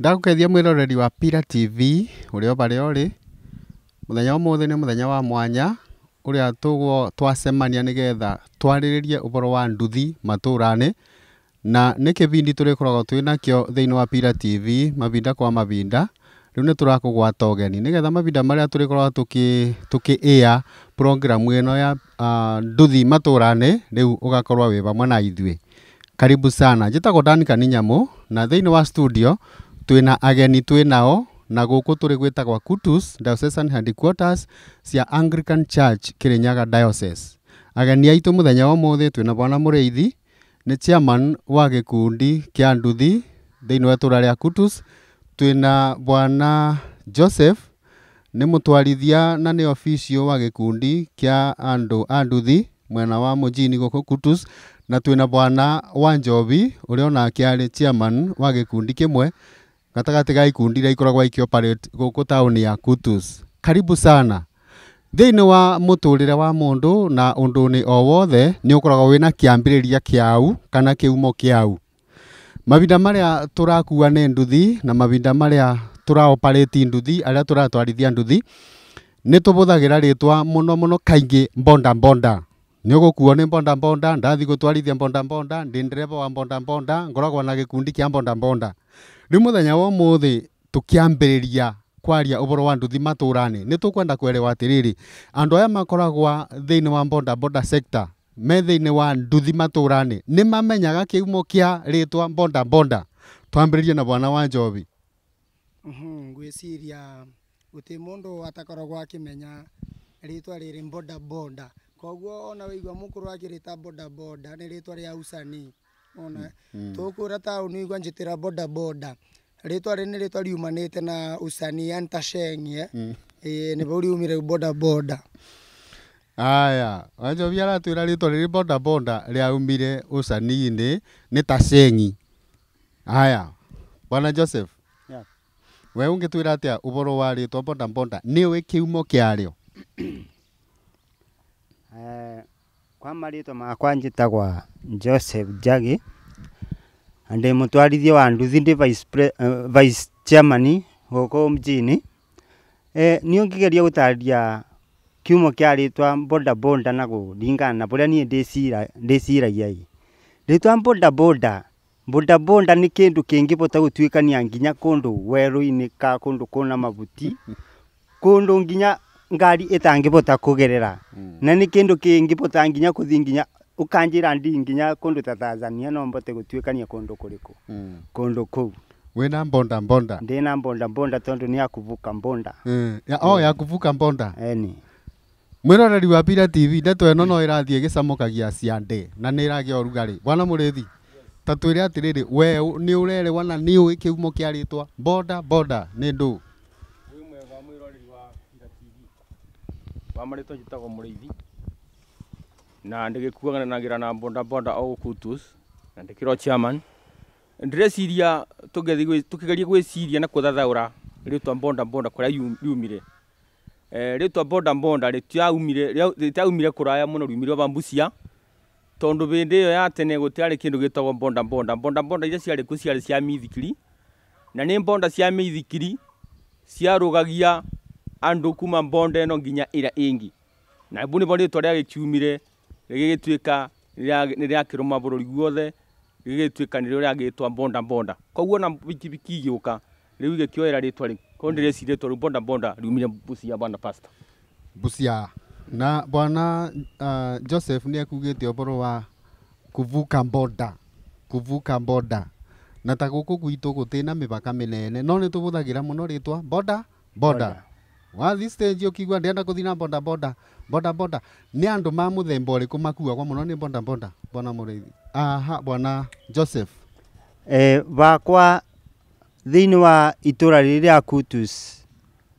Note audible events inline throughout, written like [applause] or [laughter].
ndagũgeithia mwiroreri wa Pira TV ũrĩa o harĩa ũrĩ mũthenya ũmũthĩ nĩ mũthenya wa mwanya ũrĩa tũgwo twacemania nĩgetha twarĩrĩrie uboro wa nduthi maturane na nĩ kĩbindi tũrĩkoragwo twĩ nakĩo thĩinĩ wa Pira TV mabinda kwa mabinda rĩu nĩ tũrakũgwata ũgeni nĩgetha mabinda marĩa tũrĩkoragwo tũkĩĩa programu ĩno ya nduthi uh, maturane rĩu ugakorwa wĩ mwana ithwe karibu sana njĩtagwo Dan Kaninyamu na thĩinĩ wa studio twina ageni twinao na guku turi gwitagwa Kutus Diocesan Headquarters cia Anglican Church Kirinyaga Diocese ageni aitu muthenya wa muthi twina bwana muriithi ni chairman wa gikundi kia nduthi thiini wa itura ria Kutus twina bwana Joseph ni mutwarithia na ni ofisio wa gikundi kia andu a nduthi mwena wa mujini guku Kutus na twina bwana wa Njobi uria onake ari chairman wa gikundi kimwe gatagati ga ikundi iria ikoragwo ikioperate guku tauni ya Kutus. Karibu sana thiini wa muturire wa mundu na unduni o wothe ni ukoragwo wina kiambiriria kiau kana kiumo kiau mavinda maria turakua ni nduthi na mabinda mavinda maria turaoparati nduthi aria turatwarithia nduthi ni tubuthagira ritwa muno muno kaingi mbonda mbonda nä å gå kuo nä mbonda mbonda ndathi gå twarithia mbonda mbonda ndä ndereba wa mbonda mbonda ngoragwo na gä kundi kä a mbonda mbonda riu muthenya wa umuthi tukiambiriria kwaria uhoro wa nduthi maturani ni tukwenda kwerewa atiriri andu aya makoragwa thiini wa boda boda sector me thiini wa nduthi maturani ni mamenyaga kiumo kia ritwa boda boda twambiririe na bwana wa njobi uhuh, ngwiciria guti mundu atakoragwa akimenya ritwa riri boda boda koguo ona waigua mukuru akirita boda boda ni ritwa ria usani ona mm. mm. tukura tauni igwanjitira boda boda ritwa rini ritwa riumanite na usani antasheng'ie e mm. ni vau riumire boda boda aya wanjovi aratwira ritwa riri boda boda riaumire usani ni ni tasheng'i aya bwana joseph yeah. we ungitwira tia uboro wa ritwa boda boda we kiumo kiario eh, kwa marĩtwa makwa njĩtagwa Joseph Njagi ndĩ twarithia wa nduthi ndĩ vice, pre, uh, vice chairman gũkũ mjini e, nĩ ũngĩgeria gũtarĩria kiumo kĩa rĩtwa boda boda na kũringana na ũrĩa niĩ ndĩciragia ĩ rĩtwa boda boda boda boda nĩ kĩndũ kĩngĩbota gũtuĩkania nginya kũndũ werũ-inĩ ka kũndũ kũna mabuti ndå nginya ngari itangibota kugerera hmm. na ni kindu kingibota nginya kuthi nginya ukanjira ndi nginya kundu ta Tanzania no mbote gutuikania kundu kuriku hmm. kundu ku we na mbonda mbonda ndi na mbonda mbonda tondu ni akuvuka mbonda hmm. ya, oh, ya kuvuka mbonda eni mwiroreri wa Pira TV ndeto eno no irathie gicamokagia ciande na ni iragia urugari bwana murithi ta twire atiriri we ni urerewa na ni uĩ kiumo kia rĩtwa boda boda nĩ ndũũ wa marĩtwa njĩtagwo mũrĩithi na ndĩgĩkuananagĩra na bonda bonda o kutus na ndĩkĩrwo chairman ndĩreciria tũkĩgeria gwĩciria na kũthathaũra bonda boda boda kũrĩa riumire eh, rĩtwa boda boda rĩtiaumire kũraya mũno riumire bambucia tondũ hĩndĩ ĩyo ya tene gũtiarĩ kĩndũ gĩtagwo bonda bonda bonda bonda iria ciarĩ kuo ciarĩ cia mĩithikiri na nĩ boda cia mĩithikiri ciarũgagia andå kuma mbonde no nginya ira ingi na bu nä bo rä rä a gä kiumire rä gä tuä ka nä rä akä rå guothe rä gä tuä ka nä rä rä agä twa mbonda mbonda koguo na bikibiki igä å ka rä u igä kioera rä twa rä koguo nä rä cirä two rä mbonda mbonda rä umire bucia bwana pasta bucia na bwana uh, joseph nä akugä te å wa kuvuka mboda kuvuka mboda na ta gå kå gwitå gå tä na mä baka mä nene no nä tå gå thagä ra må no rä twa mboda mboda wathi stage ukigwa ndienda kuthina na boda boda boda boda ni andu ma muthemba uriku makuagwo muno ni boda boda bona muriithi aha bona joseph eh, bakwa thiini wa itura riri akutus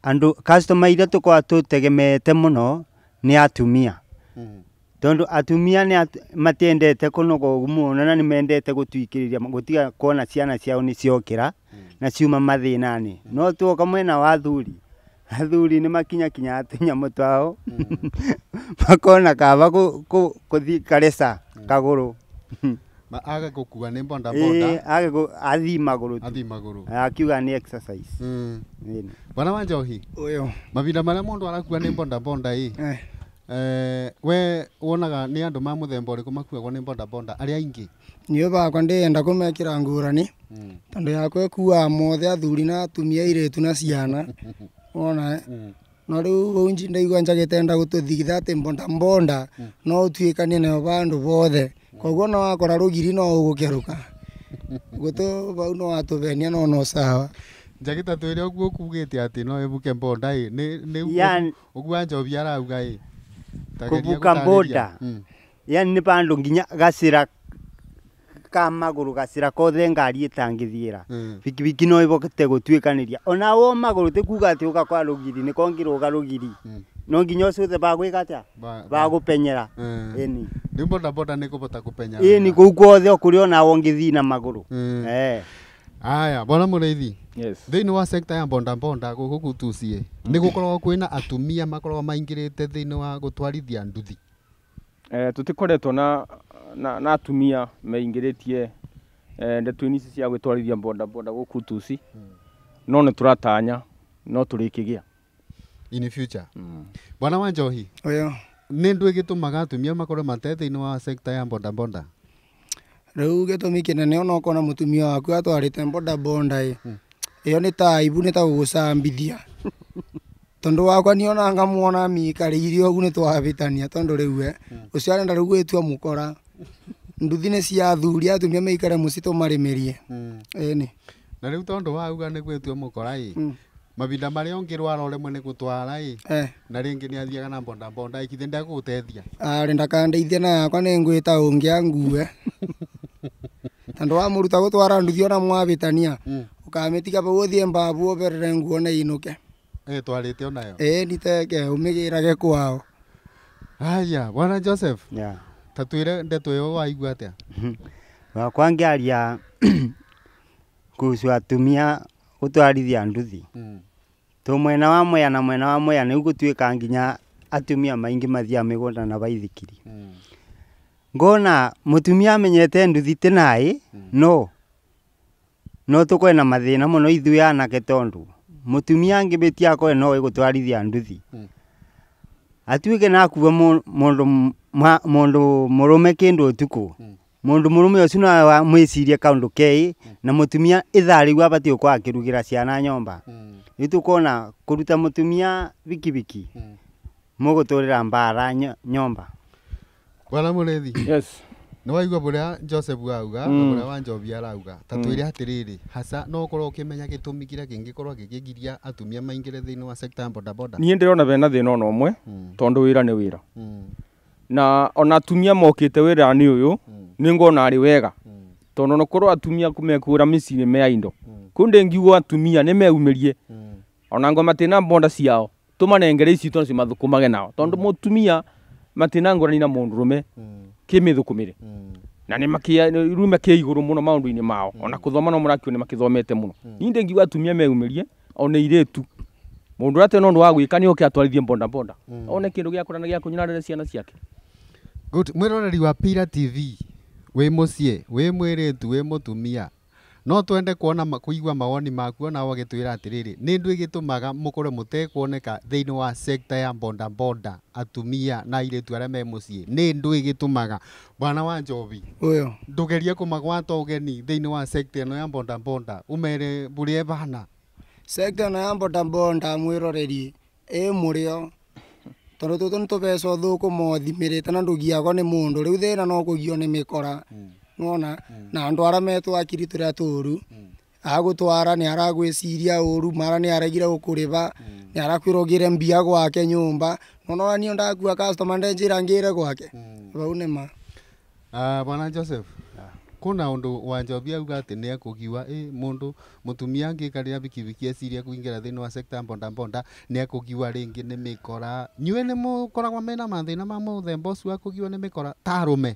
andu customer iria tukwa tutegemeete muno ni atumia mm-hmm. tondu atumia nä matiendete kå noga å muno na nä mendete gå tuikä rä ria gå tiga kuona ciana ciao nä ciokä ra mm. na ciuma mathä nanä no tuoka mwena wa thuri athuri nä makinyakinya atumia twao makona kaba kå kareca mm. kagå råagegå kua nä mbondaage athi magå rå akiuga nä mm. bwana wa njohi mabinda marä a må ndå arakua nä mbondabonda ä eh, we wonaga nä andå ma må themba å rä kå makuagwo nä mbondabonda arä a aingä å bakwa ndä enda kå mekä ra rani mm. tondå yakwa ekuaga mothe athuri na atumia irä tu na ciana [laughs] wona eh? mm. mm. no riu unji ndaigua njagite nda gututhitha ati mbonda mbonda no utuikanie nayo bandu bothe mm. koguo no wakora rugiri no ugukeruka gutu [laughs] bau no watubenia no no sawa njagita twire uguo kugite ati no ibuke mbonda i ni uguo njobi arauga i kubuka mbonda yani ni bandu nginya gacira ka magå rå gacä kothe ngari ä tangä thiä no ĩbokete gũtuĩkanĩria ona wo magũrũ tĩ kuga atĩ ũka kwa rũgiri nĩ kongirwo ga rũgiri mm. no nginya ũcio the bagwĩka atĩa bagũpenyera mm. ĩni rĩu bodaboda nĩ kũbota kũpenyera ĩni kũu kwothe kũrĩ ona wongĩthii na maguru mm. eh ee. aya bwana mũrĩithi thĩinĩ wa sekta ya bodaboda gũkũ gutucie nĩ gũkoragwo kwĩna atumia makoragwo maingĩrĩte thĩinĩ wa gũtwarithia nduthi eh, tutikoretwo na na atumia meingiritie eh, ndetu-ini ici cia gwĩtwarithia boda boda gũkũ tuci hmm. no hmm. nĩ turatanya no turikigia in future bwana wa njohi nĩ ndũ ĩgĩtũmaga atumia makore matete thĩinĩ wa sekta ya boda boda mi kä nene ona må tumia waku atwarä boda boda ä hmm. yo nä ta aibu nĩ ta cambithia [laughs] tondu wakwa ni ona nga muona mikarire ugu ni twavitania tondu riu we ucio hmm. arenda riu gwitua mukora nduthi ni cia athuri atumia meikare muci tumarimirie hmm. ĩni na riu tondu wauga ni gwitua mukora i hmm. mavinda maria ungirwara mwe ni gutwara i na ringi ni athiaga na mbonda mbonda ikithe ndagutethia ari ndakandeithie na yakwa ni ngwita ungia ngue [laughs] tondu wamuruta gutwara nduthi ona mwavitania ukamitiga vau uthie mbavu uverere nguo na inuke wr teoyä nitekeumä gä rage kwaoaj tatwä re ndet yo waigua ata [laughs] wakwa ngäaria [clears throat] kåcua atumia gå twarithia nduthi hmm. t mwena wa mwana mwena wa mwya näu gåtuä ka nginya atumia maingä mathia mä gåna na aithikiri hmm. ngona må tumia amenyete nduthi ti naä hmm. no tå kwena mathä na må no ithuä anake tondå mutumia ngibiti ko no gutwarithia nduthi hmm. atuike nakuwa mundu mundu murume kindu tuku mundu hmm. murume ucio wa mwicirie kaundu kei hmm. na mutumia ithari riu batio kwa kirugira ciana nyomba riu kuruta mutumia vikiviki muguturira mbara nyomba bwana murethi yes nä waigua bå rä a joseph auga na mm. rä a wa njobi arauga ta mm. twä re atä rä rä haca no å korwo å kä menya gä tå mi kä rä a kä ngä atumia maingä re thä inä wa sekta niä ndä rona bena thä na ona å mwe mm. tondå wä ra nä wä ra na ona atumia mokä te wä ra nä å yå nä ngona arä wega tondå no korwo atumia mekå ra mä cirä mea indo kå ndä ngiuga atumia nä meumä ona ngo matä na bonda ciao tå manengere ici tondå cimathå kå mage nao tondå må tumia matä na na må ndå rå me kä mä thå kå mä re hmm. na muno maundu igå rå må no maå mao ona kå thoma no må ni nä makä thomete må no niä ndä meumä rie ona irä tu må ndå å rä ni ndå wa gwä ka nä oke atwarithie bonda hmm. one kä ndå gä kurana rana gä akå ciana ciake good roreri wa pira tv wä må ciä wä mwä rä tu wä må tumia no twende kuona kuigua mawoni maku ona wagitwira atiriri ni ndu igitumaga mukore kuoneka theini wa sekta ya bonda bonda atumia na ile aria me mucii ni ndu igitumaga bwana wa njobi uyo ndugerie kumagwata ugeni theini wa sekta no ya bonda bonda umere buri ebana sekta no ya bonda boda mwirorerie e murio tondu tutu ni tubeca uthuku mothi mirite na ndugiagwo ni mundu riu thina no kugio ni mikora mm ngona mm. na andu arametwo akiri turia turu mm. agutwara ni aragwe siria uru mara ni aragira gå mm. ni arakwirogire mbia gwake nyumba mba ani niä ndakua customer ndenjä ngire gwake baune ma ah bwana joseph ah. kuna undu wa njobi auga atä nä ekågiwa ä må ndå må tumia angä karä ra bikibiki wa sekta mbondambonda nä ni akugiwa ringi ni mikora nyuwe ni mukora kwa mena mathina ma må themba å ni mikora tarume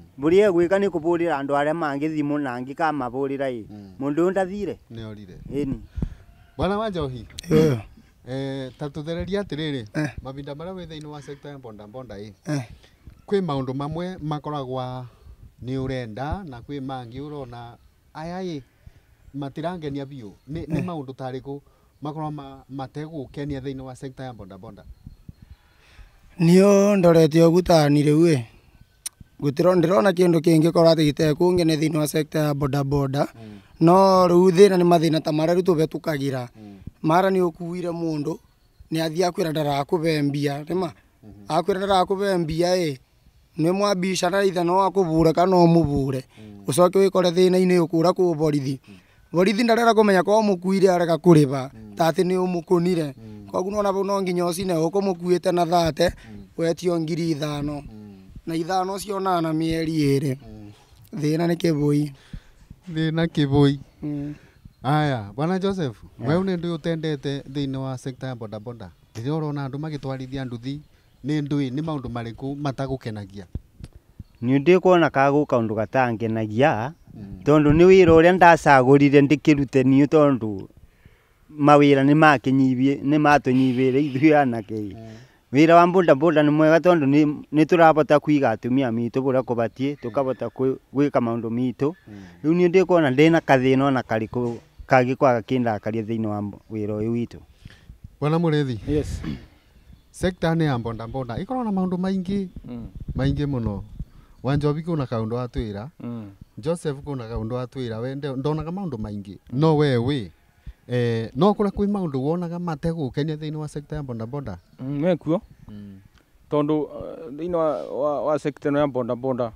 mburi igwika nä kå bå rä ra andå arä na ngi ka mabulira ra hmm. mundu må ndathire ne orire eni bwana wanja ohi eh eh thereria atä rä mabinda mara we thaini wa sekta ya mbondambonda ä eh kwi maundu mamwe makoragwa ni urenda renda na kwä mangä å rona aya ä matirangenia ni, nä eh. maå ndå tarä kå makorwo mategu kenia thaini wa sekta ya mbondambonda niå ndorete å gutanire u ä gutiro ndirona kindu kingikorwo ati gitekungi ni thini wa sekta ya bodaboda mm. no riu thina ni mathina ta maria riu tubetukagira mm. mara ni ukuire mundu ni athii akwira ndarakuve mbia rima mm-hmm. akwira ndarakuve mbia i ni mwambicana itha no akuvure kana umuvure ucoke mm. wikore thina-ini ukura ku borithi borithi ndarera kumenya ko mukuire arega kuriva ta ati ni umukunire koguo nona vau no nginya ucine ukumukuite na thate wetio ngiri ithano na ithano cio nana mä eri ä rä thä na nä kä åi thä na kä bå mm. i ayabwana joseh weå nä ndå ä å tendete thä inä wayoboa rä rä a årona andå magä twarithia andå thi nä ndåä nä maå ndå marä kå matagå kenagia näå ndää kwona ka gå kaå ndå gatangenagia mm. tondå nä wä ra å rä a ndacagå rire ndäkä ruteniå tondå mawä ra nämak yi nä matå nyihä re ithu yanake mm. wira wa boda boda ni mwega tondu ni turabota kuiga atumia mitu buria kubatie tukabota gwika maundu mitu mm. riu ni na ndina kathino na kariku kangi kwaga kindakaria thini wa wira uyu mm. witu bwana murethi yes sekta ne ya mbondamboda ä korwo na maå ndå maingä maingä må no wanjobi kå na kaå atwira ra joseph kå na kaå watwä ra we ndonaga maå ndå maingä no we wä Eh, no kå rä kwä maå ndå wonaga kenia thä wa sekta ya bodaboda mekuo mm, tondå uh, thä inä wa sekta ä no ya bodaboda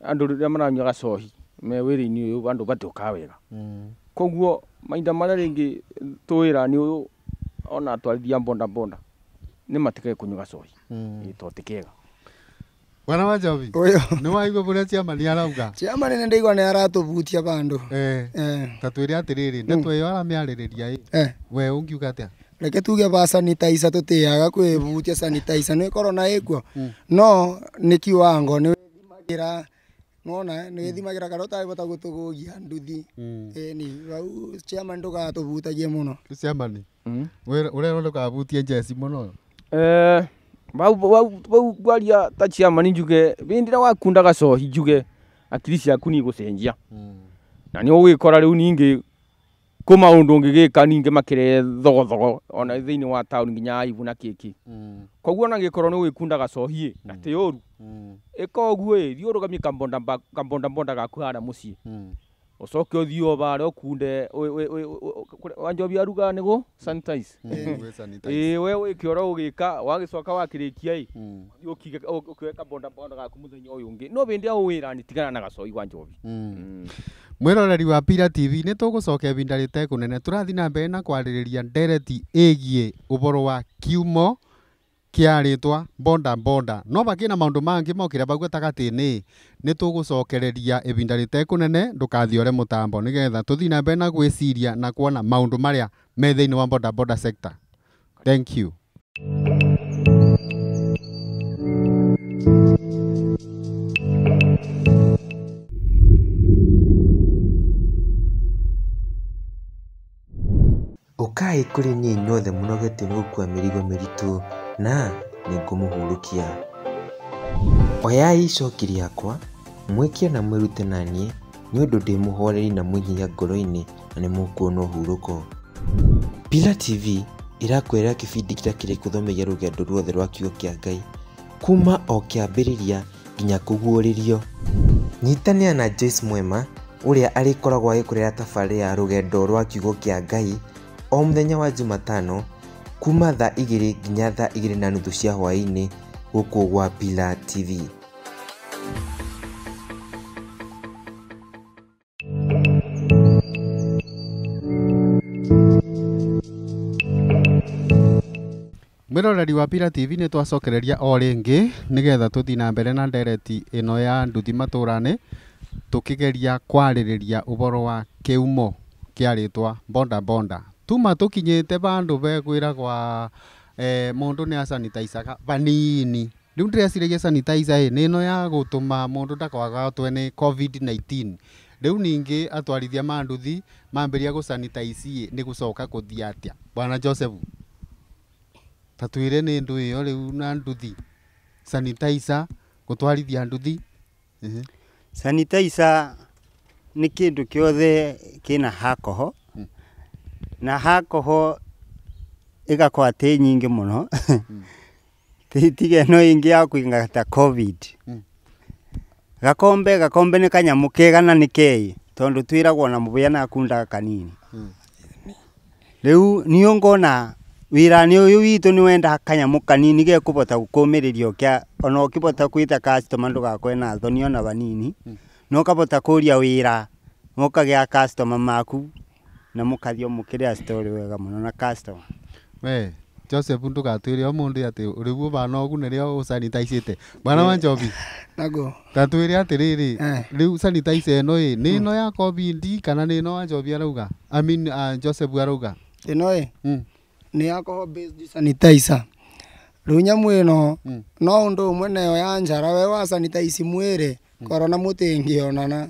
andå rä rä maranyuaga cohi me wä rä-inä å yå andå batiåkaga wega mm. koguo mainda marä a rä ngä twä ra nä å yå ona atwarithia bodaboda nä matigage kå nyuaga cohi ä mm. to tä kega wana wa jovi nä waigua bå rä a ciama ni arauga ciama ni ndaigua ni aratu butia bandå eh, eh. ta mm. eh re atä atiriri rä ndeto ä yo aramä arä rä ria we å ngiuga reke tuge ba sanitizer tutiaga kwihutia sanitizer ni corona ikuo mm. no ni kiwango ni thimagira ngona ni thimagira kana utagibota gutugugia nduthi mm. eh ni rau ciama ndugatuhutagie muno ciama ni we uria ndukahutiie jesi muno eh vau kwaria ta ciamani njuge vindi ria wakundaga cohi njuge akiri ciaku nä gå cenjia hmm. na nä å gä kora rä u ningä kå maå ndå å ngä gä ka ningä makä re thogothogo ona thä inä wa taå nginya aibu na kä kä hmm. koguo ona gä korwo nä å gä kundaga na hmm. tä å ru ä ka guo ä thiå å rå gamie kambondambonda gaku harä må ciä ucoke uthii o bare kunde wanjobia aruga nä gå ä we wä kä ora å gä ka wagä coka wakä rä kia å kä gaku må thenya å yå ngä no hä ndä ä a å wä tigana na gacoi wa njobi mwä mm. mm. roreri wa pira tv nä tå gå coka ibinda rä tekå nene tå rathiä na mbere na kwarä rä ria ndereti ä giä å horo wa kiumo kiaritwa boda boda no bakie na maundu mangi mokire bau gatagatini ni tugucokereria ibinda ritekunene ndukathiore mutambo nigetha tuthii na mbere na gwiciria na kuona maundu maria me thiini wa boda boda sector thank you ukai kuri ni nyothe mũnogete nĩ gũkua mĩrigo mĩritũ na nĩngũmũhurũkia oyai icokeri yakwa mwĩke na mwĩrute na niĩ nĩ ũndũ ndĩ mũhoreri na mũigithia ngoro-inĩ na nĩ mũkuona ũhurũko pila TV ĩrakwĩra kĩbindi kĩrĩa kĩrĩ gũthomeria rũgendo ruothe rwa kiugo kĩa Ngai kuma o kĩambĩrĩria nginya kũguũrĩrio nyitanĩra na Joyce Mwema ũrĩa arĩkoragwo agĩkũrĩra tabarĩra ya rũgendo rwa kiugo kĩa Ngai o mũthenya wa Jumatano kuma thaa igiri nginya thaa igiri na nuthu cia hwaĩ-inĩ gũkũ gwa pila TV. mwĩroreri wa Pillar TV nĩ twacokereria o rĩngĩ nĩgetha tũthiĩ na mbere na ndereti ĩno ya nduthi matũra-inĩ tũkĩgeria kwarĩrĩria ũhoro wa kĩhumo kĩa bonda bonda tuma tukinyite bandu bekwiragwa eh, mundu ni asanitaicaga vanini riu ndireciragia sanitaica i ni no ya gutuma mundu ndakwaga twene covid 19 riu ningi atwarithia manduthi ma nduthi mambiria gusanitaici ni gucoka kuthia atia bwana josefu tatwire ni ndu iyo riu na nduthi sanitaica twarithia nduthi uh -huh. sanitaica ni kindu kiothe kina hakoho na hakoho igakorwa mm. [laughs] ti nyingi muno tige no ingi ya kuinga ta covid mm. gakombe gakombe ni kanyamu kega na ni tondu twiragwo na mubya na kunda kanini leu mm. niongo na wira ni uyu witu ni wenda kanyamuka nini ge kubota gukumiriria kya ona ukibota kwita customer ndugakwe na thoni ona banini no kabota kuria wira mukagia customer maku na mukathio mukiria story wega muno na customer we Joseph ndũgatwĩre o mũndũ atĩ rĩu ũbana ũgu nĩrĩo te bwana wa eh. Njobi naguo tatwĩre atĩrĩrĩ eh. rĩu canitaica no ĩ nĩ hmm. no ya covid kana nĩ no wa Njobi arauga amin uh, Joseph arauga ĩno ĩ hmm. nĩ ya based sanitizer rĩu nyamũ ĩno hmm. no ũndũ ũmwe neyo ya njara we wacanitaici mwĩrĩ korwo na mũtingĩonana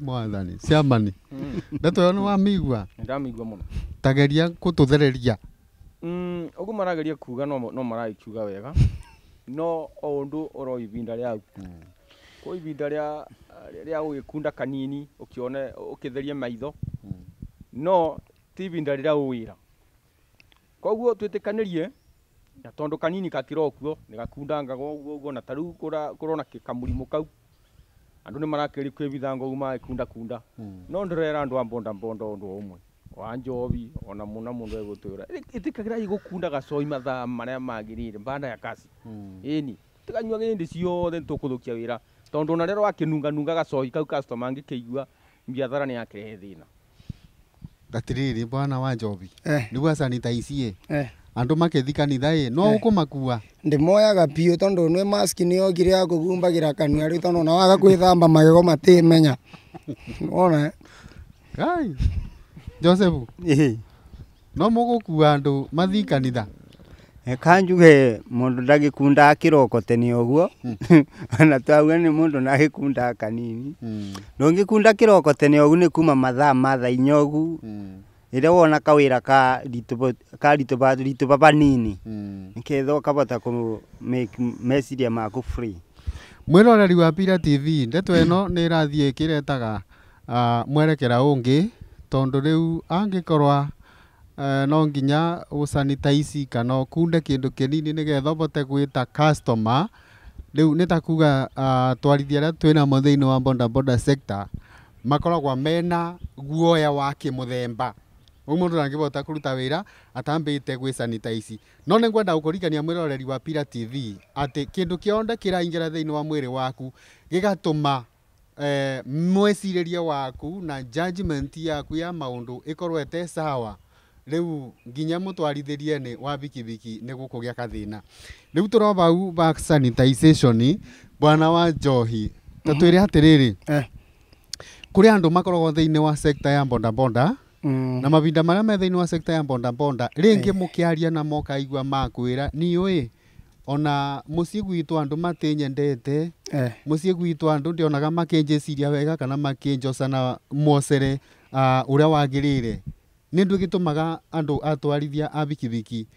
mwathani ciamani hmm. ndeto yo niwamĩigua ndamĩigua mũno tageria gũtũthereria hmm, ũguo marageria kuga no maragĩkiuga wega no o ũndũ oro ibinda rĩaku kwo ibinda rĩa rĩa gũgĩkunda kanini ũkĩone ũkĩtherie maitho no ti ibinda rĩrĩa ũwĩra koguo twĩtĩkanĩrie na tondũ kanini gakĩrokuo nĩgakundangagwo ũguo ũguo na tarĩu kũrona kamũrimũ kau andu ni nimarakiri kwi vithango uma kunda kunda mm. no ndirera andu a mbonda mbonda undu umwe wa ona muna mundu egutura itikagira igukunda gacoi mathaa maria magirire mbanda ya kasi mm. ini tikanywa tikanyuaga cio then ntukuthukia wira tondu na rero akinunga nunga gacoi kau customer angikiigua biathara ni yakirehe thina gatiriri bwana wanjobi eh. niguo acani ta eh andå makä kanitha ä no å eh. kå makua ndä moyaga piå tondå nä mask nä yokire ya kå gumbagä ra kanua rä tondå na waga kwä thamba magego matä menya ona josebu no må gå kua andå mathi kanitha kanjuge må ndå ndagä kundaga kä roko tene å guo hmm. [laughs] ona twauga nä må ndå nagä kundaga kanini hmm. ndå ngä kunda kä roko tene å guo nä kuma mathaa matha inya å gu ä wona kawira ka ka banini ritå hmm. baba kabata ku make å kabota kå free maku mwiroreri wa pira tv ndeto eno [clears throat] ni ĩrathiä kiretaga uh, mwerekera ungi tondå riu angikorwa uh, no nginya gũcanitaici kana kunde kĩndå kĩnini nä getha ũbote gwĩta customer riu ni takuga uh, twarithia ra twina namo thä inä wa bodaboda sector makoragwa mena guoya wa kä u mundu ndangivota kuruta wira atambite gwicanita ici no ni ngwenda gukurigania mwiroreri wa Pira TV ati kindu kionde kiraingira thiini wa rä waku gigatuma eh, rie waku na judgment yaku ya maundu ikorwo ete sawa riu nginya mutwarithĩrie nĩ wa bikibiki kathä na rä u tå ba sanitization bwana wa njohi ta twĩre atĩrĩrĩ eh. rä andũ makoragwo thĩinĩ wa sekta ya bodaboda Mm. na mabinda marä me methainä wa sekta ya ngä må ringi mukiaria na moka igwa makwira niui ona mucii gwitå andå matinyendete eh. mucii gwitå andå ndionaga makinjiciria wega kana makinjocana mwocere å uh, rä a wagä re nä ndå gä tå maga andå atwarithia abikibiki bikibiki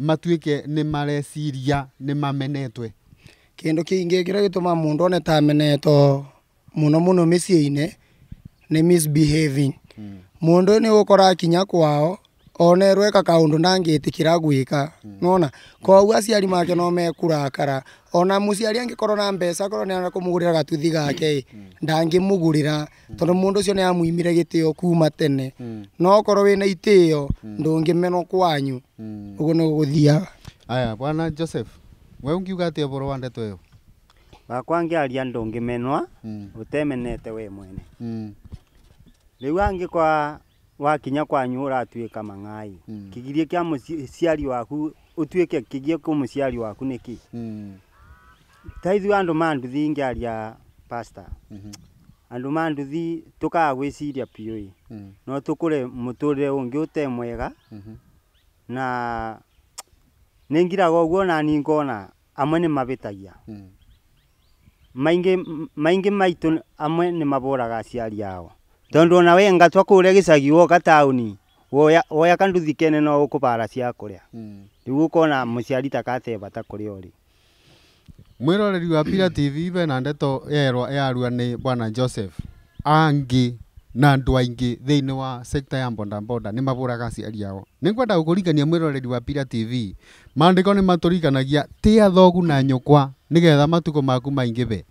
matuä ke nä mareciria nä mamenetwe kä ndå kä ingä kä rä a gä tå ma må ndå one tameneto må no må no mä ciä-inä nä misbehaving mm mundu ni ukora kinya kwao one rweka kaundu ndangitikira gwika hmm. nona kogu aciari make no mekurakara ona muciari angikorwo na mbeca korwo ni ana kumugurira gatuthi gake hmm. ndangimugurira hmm. tondu mundu ucio ni amuimire gitio kuma tene no korwo na itio ndungimenwo kwanyu uguo ni guthia aya bwana joseph we ungiuga atia uhoro wa ndeto iyo wakwa ngiaria ndungimenwa utemenete we mwene rä u angä kwa wakinya kwanyu å ratuä ka mangai hmm. käiriwakuå tkekäåmå ciari waku nä kä hmm. taithua andå maduthi ngäaria mhm. andå maduthi tå kaagwäciria å hmm. ntåkåre må tå rä reå ngä å te mwega mhm. nanä niraga å gunanina amwe nä mai tagia maingä maitåamwe nä maåragaciari ao tondu ona wä ngatwa kå rä a gä cagi woka taåni woya kanduthi kene no å kå bara cia kå rä a rä u å bata må ciari takatebata kå mwiroreri wa pira tv be na ndeto yerwa yarua ni bwana joseph angi na andu aingi thiini wa sekta ya mbondamboda ni mavuraga aciari ao ni ngwenda gukurigania mwiroreri wa pira tv mandiko ni maturiganagia ti athogu na nyukwa ni getha matuko maku maingi be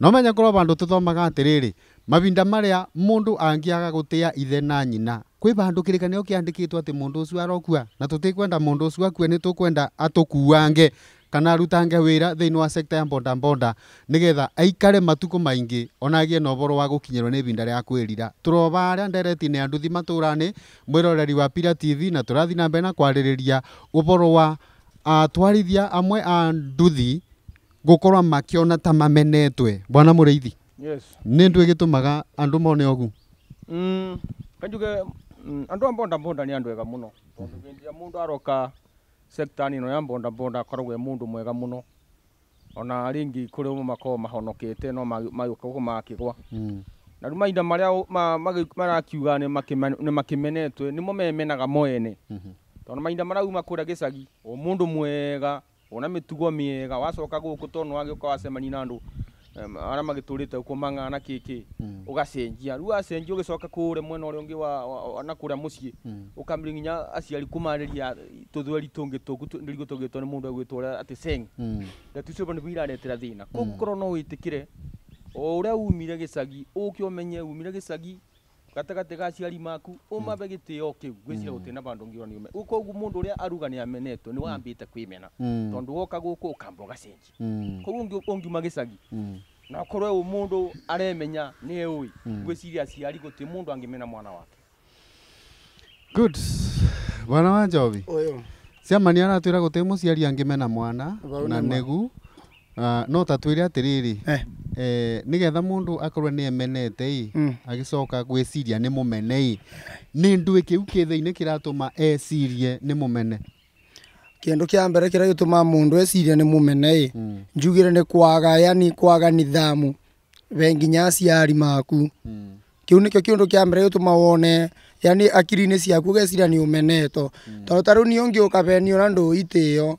no menya korwo vandu tuthomaga atiriri mabinda maria mundu angiaga gutia ithe na nyina kwi vandu kirikanio kiandikitwo ati mundu ucio arokua na tutikwenda mundu ucio akue ni tukwenda atukuange kana arutange wira thini wa sekta ya mbondambonda nigetha aikare matuko maingi onagie agie na uhoro wa gukinyirwo ni ivinda ria kwirira turova aria ndereti-ini andu nduthi maturani mwiroreri wa pira tv na turathi na mbere na kwaririria uboro wa atwarithia amwe a nduthi gukorwo makiona ta mamenetwe bwana mureithi yes nä ndå gä tå maga andå mone ogu mm, kanjuge mm, andå a mbondambonda nä andå ega må no tondå mm-hmm. hä ndä ä må ndå aroka sektani ä no ya mbondambonda akoragwo e må ndå mwega må no ona rĩngĩ kũrĩ ũmwe makoragwo mahonokete no magĩũka gũkũ magakĩgwa mm. na rĩu mainda marĩa marakiuga nĩ makĩmenetwe nĩmo memenaga moene mm-hmm. tondũ mainda marauma kũrĩa gĩcagi o mũndũ mwega ona mĩtugo mĩega wacoka gũkũ tondũ wagĩũka wacemania na andũ arä magä tå rä te kuo mang'ana kä kä hmm. å gacenjia rä u å gä coka kå mwena å rä å ngä na kå rä a må ciä å hmm. kamä nginya aciari kåmarä ria tå thweri tå ni tå rigå tå gä two nä må ndå agwä two atä ceng ndatucio hmm. nä iraretera thä na korwo no wä tä kä re o å rä a umire gä cagi å å menye umire gä cagi gatagatĩ ga ciari maku ũmabe mm. gĩtĩo kĩu gwĩcira mm. gũtirĩ na bandũ ngĩona nĩume koguo rä a aruga nä amenetwo te kwä mena mm. tondå woka kambo ũkamba ũgacenjia koguo ũngiuma cagi na korwo e må ndå aremenya e ciari gå tä må ndå angä mena mwana wake good bwana wa njobi ciama tä må ciari angä mena mwana na negu Ah, no ta twire atiriri eh. eh, nigetha mundu akorwe ni emenete i mm. agicoka gwiciria ni mumene i ni ndui kiu ki thiini kiratuma ecirie ni mumene kindu kia mbere kiria gitumaga mundu eciria ni mumene i mm. njugire ni kwaga yani kwaga thamu we nginya aciari maku mm. kiu nikio kiundu kia mbere gituma wone yani akiri-ini ciaku ugeciria ni umeneto mm. tondu ta riu ni ungiuka venio na nduu itio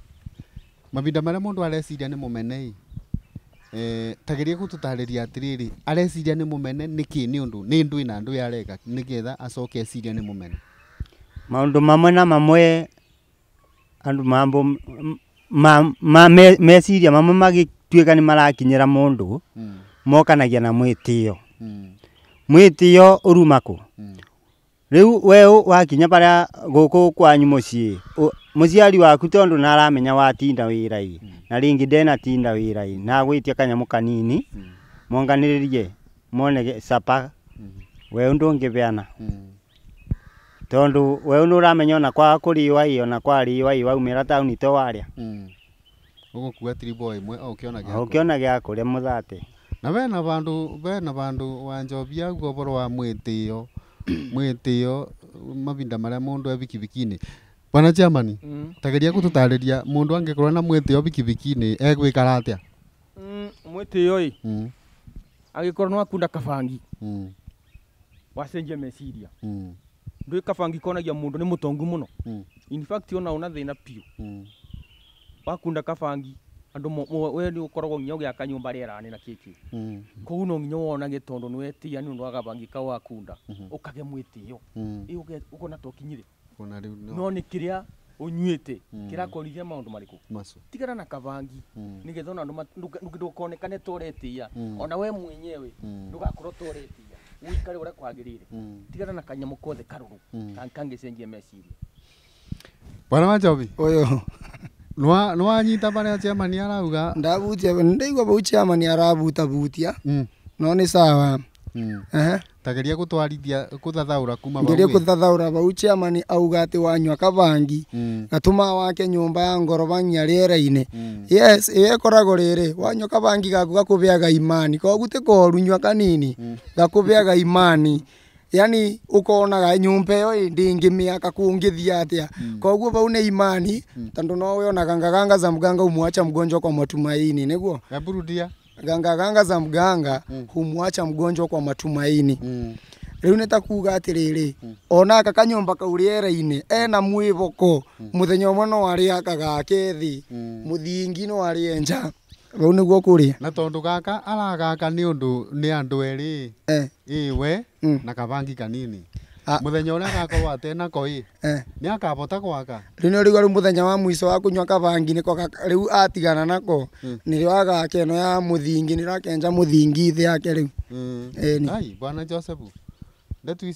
mabinda må mundu areciria ni mumene eh atä rä atiriri areciria ni mumene niki ni undu ni ndu ina ndu nä nigetha acoke eciria ni mumene maundu mamwe na mamwe andu mambo ma, ma me, meciria mamwe magituika ni marakinyira mundu mm. mokanagia na mwitio mm. mwitio o å rumakå riu weu wakinya baria guku kwanyu mucii muciari waku tondu naramenya watinda wirari mm. na ringi tinda ndenatinda wirari nagwitia kanyamu kanini mm. monganiririe mone sapa mm. weu ndungibeana hmm. tondu weu nuramenya ona kwa kuriwa i ona kwa riwa i waumira tauni to waria ugukua hmm. tribo imwe ukiona gia kuria muthate na we na vandu we na vandu wa njobi aguo voro wa mwitio yo [clears throat] mavinda maria mundu e vikiviki-ini bwana chairman mm. tageria gututariria mundu angikorwo na mwitio vikiviki-ini egwikara atia mm, mwitio i mm. angikorwo no akunda kabangi mm. wacenjia meciria mm. ndui kabangi konagia mundu ni mutongu muno mm. in fact ona una thina piu mm. wakunda kabangi andu we ni ukoragwo nginya ugiaka nyumba rierani na kiki mm -hmm. kuu no nginya wonage tondu ni wetia ni undu wagabangika wakunda mm -hmm. yo mwitio mm -hmm. ukona tokinyire no ni kiria unyuite mm. kirakorithia maundu mariku tigana na kabangi mm. nigetha ona ndukonekane toretia mm. ona we mwenyewe ndugakorwo toretia uikare uria kwagirire tigana na kanyamu kothe karuru kangicenjia meciria bwana wa njobi uyu wanyitaaraadaigua vau cmany aravutavutia hmm. nonisawa hmm. egeriakuthathaura vau cimany auga ti wanyuaka vangi hmm. gatumaa wake nyumba ya ngorovangiarieraine akoragwo riri wanyuaka vangi gaku gakuviaga imani koguo tikorunywa kanini gakuviaga imani [laughs] yani ukonaga nyumba iyo ndingi miaka kungithia atia hmm. koguo vau ni imani hmm. tondu no wionaga nganga za mganga umwacha mgonjwa kwa matumaini niguo gaburudia ngangaganga za mganga humwacha mgonjwa kwa matumaini mm riu ni ta kuga atiriri mm. ona ka kau rĩera ena mwĩvoko hmm. mũthenya mm. ũmwe no arĩakaga akethi mũthingi mm. no wau nä guo kå räna tondå gaka aragaka näå då nä andå erä we na kaangi kanini må thenyaå ragakatenako näakaota gwakarä ä rä rä må thenya wa måico wa kå nyua kavangi nräu atigana nako nä rä o agake ä no ya må thingi nä r akenjamå thingi thä yake räuwci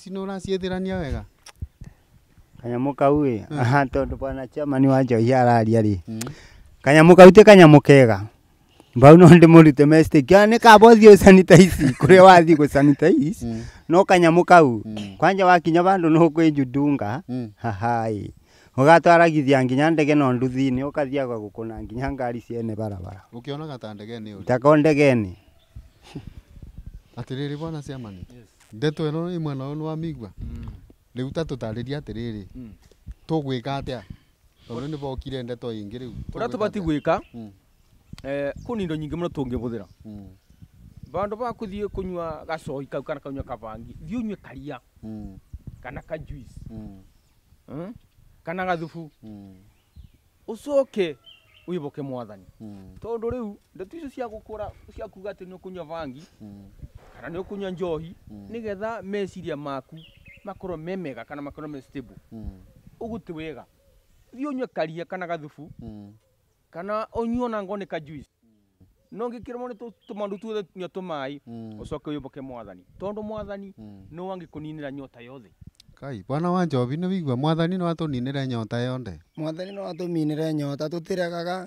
å racithä rania wega kayamå kautondåwaaaajh rariakanyamå kau t kanyamå kega mbau no ndi murite mestake ni kaba uthii usanitize [laughs] kuria wathii gusanitize mm. no kanyamu kau mm. kwanja wakinya bandu no kwinjudunga mm. hahai ugatwaragithia nginya ndege no nduthi-ini ukathiaga gukuna nginya ngari ciene barabara ukionaga ta ndegeni uri tako ndegeni [laughs] atiriri bwana ciamani yes. ndeto ino imwe nao niwamigua mm. riu ta tutaririe atiriri mm. tugwika atia tondu nivokire ndeto ingi riu uria tubati gwika mm. Eh, kuni ndo nyingi muno tungibuthira mm. bandu ba kuthie kunywa gacoi kau kana kunywa kavangi thiu nywe karia mm. kana ka juice mm. hmm? kana gathubu mm. usoke uiboke mwathani mm. tondu riu ndetu icio cia gukura cia kuga ati ni kunywa vangi mm. kana ni kunywa njohi mm. nigetha meciria maku makorwo me mega kana makorwo me stable mm. ugutwega wega nywe karia kana gathubu mm kana onyuona ngone ka juice no ngikirwo nä tå mandu tuothe nyua tå maä å hmm. coke yå mboke mwathani tondå mwathani hmm. nä wangä kå ninä ra nyota yothe kai bwana wa njobi nä wigua mwathani no atå re nyota yonde mwathani no atå re nyota tå tä rekaga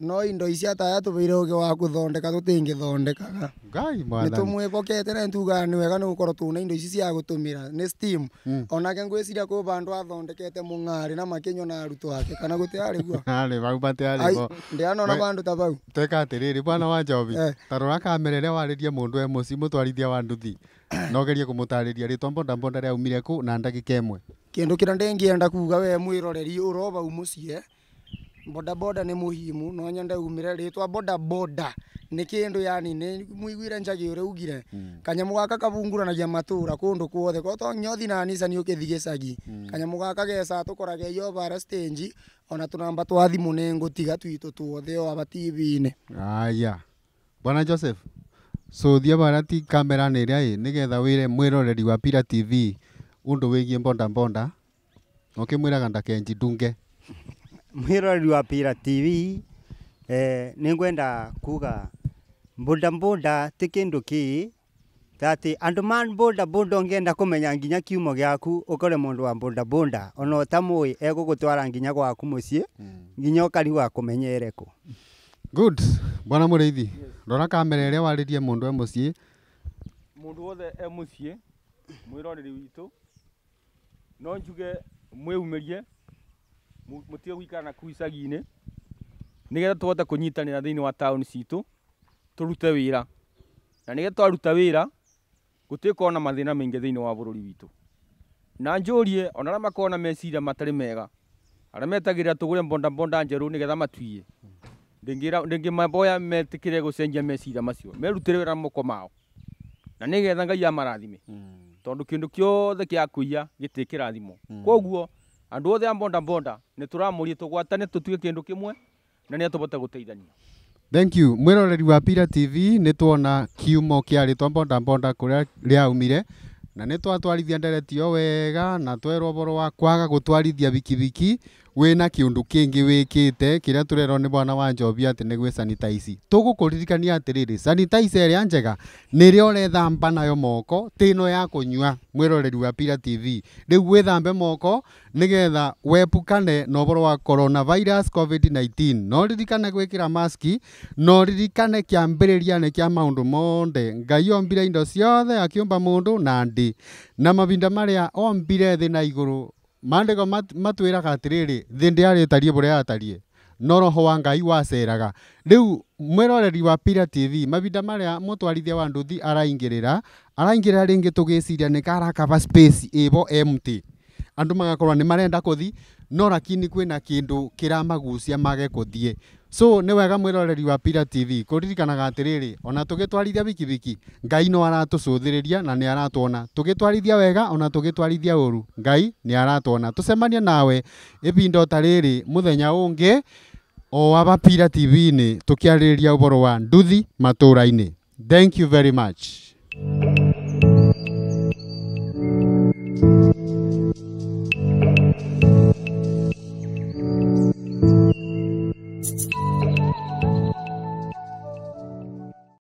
no indo ici ataya tå bä ire å gä wa gå thondeka tå tä ngä thondekaga nä tå mwä bokete na tugaga nä wega nä gå korwo tå na indo ici cia gå tå mä ra nä steam hmm. onake ngwä ciria kå bandå athondekete må ng'arä na makä na arutwo ake kana gå tä arä guo [laughs] arä bau batä arä bo ndä anona bandå ta bau tweka atä rä rä bwana wa njobi tarå ra kamera ä rä a warä rie må ndå e må ci må twarithia wa nduthi no gerie kå må tarä ria rä twa mbondambonda rä na ndagi kemwe kindu kira ndengi ndå kä rä enda kuga we mwä roreri å rovau må ciä bodaboda nä no nyande umire re rä twa bodaboda nä kä ndå yani nä må njagi ure ugire mm. kanyamå gaka kabunguranagia matå ra kå ndå kuothe kotwo nyothi na anisa ni å kä thigä cagi mm. kanyamå gaka geca tå koraga bara stage ona tunamba twathi twa tiga twitå tuothe o abatibine aya bwana joseph so thia barati kamera nä rä a nä getha wä re mwäroreri wa pira tv å ndå wä giä mbonda mbonda na å kä mwä raga ndakenji ndunge mwä roreri wa pira tv eh, nä ngwenda kuga mbunda mbunda ti kä ndå kä tatä andå ma mbunda mbunda å ngenda kå menya nginya kä umo gä aku å kore må ndå wa mbunda mbunda ona ta må ä egå gå twara nginya gwaku må ciä hmm. nginya å kari wa kå menya ä rekå Good. Bwana rä Rora kamera rie må ndå e må ndå wothe e mũciĩ mwĩroreri witå no njuge mwĩumĩrie mũtige gũikara naku icagi kå nyitanä ra thä thĩinĩ wa tå rute wä ra na nĩgetha twaruta wĩra gũtuĩkorwo na mathĩna maingĩ thĩinĩ wa ri witå na njũrie ona arĩa makoragwo na meciria matarĩ mega arĩa metagĩrĩra tũgũre bodaboda nä getha matuiye ndingira ndingimaboya metikire gucenjia meciria macio merutire wira moko mao na nigetha ngai amarathime hmm. tondu kindu kiothe kia kuiya gitikirathimo hmm. koguo andu othe a bonda bonda nituramurie tugwatane tutuge kindu kimwe na niatubote guteithania thank you mwiroreri wa pira tv nitwona kiumo kia ritwa bonda bonda kuria riaumire na nitwatwarithia ndereti yo wega na twerwo boro wa kwaga gutwarithia bikibiki wina kiundu kingi wikite kiria turero ni bwana wa njobi ati ni gwe sanitize tugukuririkania atiriri sanitize iria njega ni iria urethamba nayo moko tino ya kunywa mwiroreri wa Pira TV riu withambe moko nigetha wepukane na uboro wa coronavirus covid-19 no ririkane gwikira maski no ririkane kiambiriria ne kia maundu monde ngai ombire indo ciothe akiumba mundu na ndi na mabinda maria ombire thi na iguru mandiko matwiraga atiriri thi ndiaritarie buria yatarie no roho wa ngai waceraga riu mwiroreri wa Pira TV mabinda maria mutwarithia wa nduthi araingirira araingirira ringi tugiciria ni karakaba space ivo mt andu magakorwo ni marenda kuthi no rakini kwina kindu kiramagucia mage kuthie so nä wega mwä roreri wa Pira TV kå ririkanaga atä rä rä ona tå gä twarithia bikibiki ngai no aratå cå thä rä ria na nä aratwona tå gä twarithia wega ona tå gä twarithia å ru ngai nä aratwona tå cemanie nawe ä o ta rä rä må thenya å ngä o aba Pira TV-inä tå kä arä rä ria å horo wa nduthi matå ra-inä thank you very much